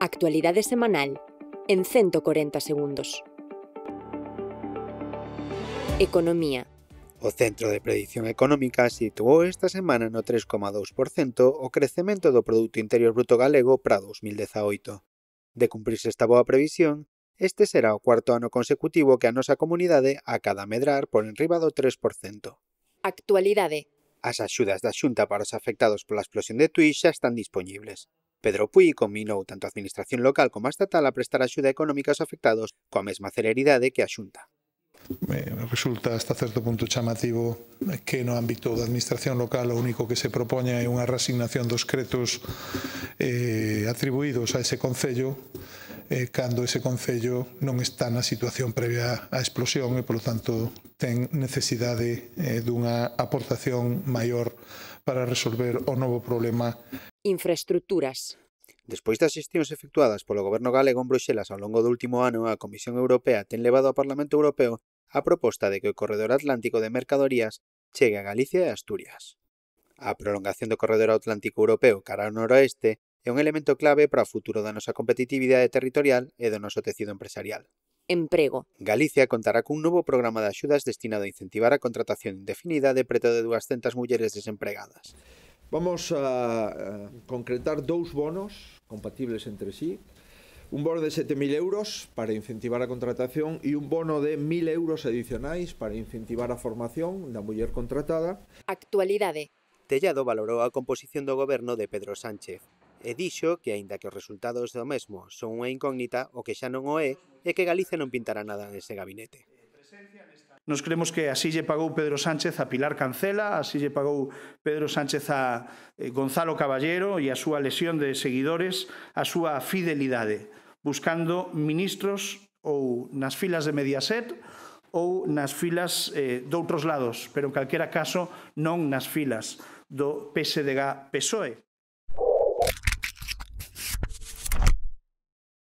Actualidade semanal en 140 segundos. Economía. O Centro de Predición Económica situou esta semana no 3,2% o crecemento do Produto Interior Bruto Galego para 2018. De cumprirse esta boa previsión, este será o cuarto ano consecutivo que a nosa comunidade acada medrar por enriba do 3%. Actualidade. As axudas da Xunta para os afectados pola explosión de Tui xa están dispoñibles. Pedro Puy combinou tanto a administración local como a estatal a prestar axuda económica aos afectados coa mesma celeridade que a Xunta. Resulta hasta certo punto chamativo que no ámbito da administración local o único que se propoña é unha resignación dos cretos eh, atribuídos a ese Concello eh, cando ese Concello non está na situación previa á explosión e, polo tanto, ten necesidade eh, dunha aportación maior para resolver o novo problema Infraestruturas. Despois das xestións efectuadas polo goberno galego en Bruxelas ao longo do último ano, a Comisión Europea ten levado ao Parlamento Europeo a proposta de que o corredor atlántico de mercadorías chegue a Galicia e Asturias. A prolongación do corredor atlántico europeo cara ao noroeste é un elemento clave para o futuro da nosa competitividade territorial e do noso tecido empresarial. Emprego. Galicia contará cun novo programa de axudas destinado a incentivar a contratación indefinida de preto de 200 mulleres desempregadas. Vamos a, concretar dous bonos compatibles entre sí, un bono de 7.000 euros para incentivar a contratación e un bono de 1.000 euros adicionais para incentivar a formación da muller contratada. Actualidade. Tellado valorou a composición do goberno de Pedro Sánchez e dixo que, aínda que os resultados do mesmo son unha incógnita, o que xa non o é, é que Galicia non pintará nada nese gabinete. Nos creemos que así lle pagou Pedro Sánchez a Pilar Cancela, así lle pagou Pedro Sánchez a eh, Gonzalo Caballero e a súa lesión de seguidores, a súa fidelidade, buscando ministros ou nas filas de Mediaset ou nas filas eh, doutros lados, pero en calquera caso non nas filas do PSDG-PSOE.